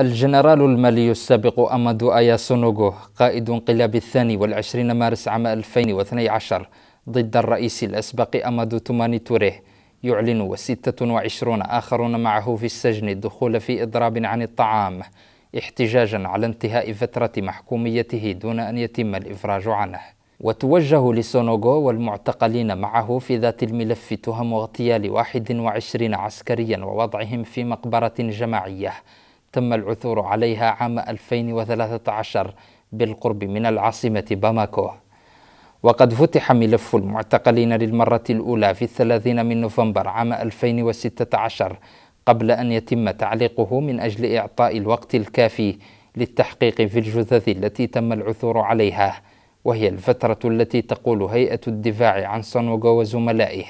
الجنرال المالي السابق أمادو آيا سونوغو قائد انقلاب الثاني والعشرين مارس عام 2012 ضد الرئيس الأسبق أمادو توماني توريه يعلن وستة وعشرون آخرون معه في السجن الدخول في إضراب عن الطعام احتجاجا على انتهاء فترة محكوميته دون أن يتم الإفراج عنه وتوجه لسونوغو والمعتقلين معه في ذات الملف تهم اغتيال 21 عسكريا ووضعهم في مقبرة جماعية تم العثور عليها عام 2013 بالقرب من العاصمة باماكو وقد فتح ملف المعتقلين للمرة الأولى في الثلاثين من نوفمبر عام 2016 قبل أن يتم تعليقه من أجل إعطاء الوقت الكافي للتحقيق في الجثث التي تم العثور عليها وهي الفترة التي تقول هيئة الدفاع عن سونوغو وزملائه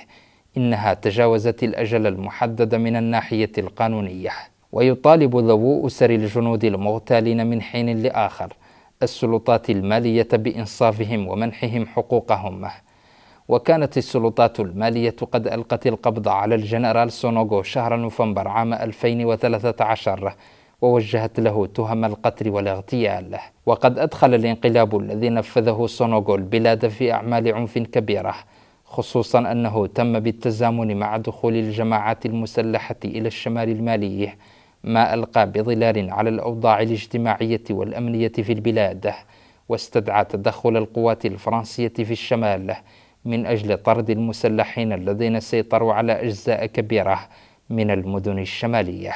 إنها تجاوزت الأجل المحدد من الناحية القانونية ويطالب ذوو أسر الجنود المغتالين من حين لآخر السلطات المالية بإنصافهم ومنحهم حقوقهم وكانت السلطات المالية قد ألقت القبض على الجنرال سونوغو شهر نوفمبر عام 2013 ووجهت له تهم القتل والاغتيال وقد أدخل الانقلاب الذي نفذه سونوغو البلاد في أعمال عنف كبيرة خصوصا أنه تم بالتزامن مع دخول الجماعات المسلحة إلى الشمال المالي ما ألقى بظلال على الأوضاع الاجتماعية والأمنية في البلاد واستدعى تدخل القوات الفرنسية في الشمال من أجل طرد المسلحين الذين سيطروا على أجزاء كبيرة من المدن الشمالية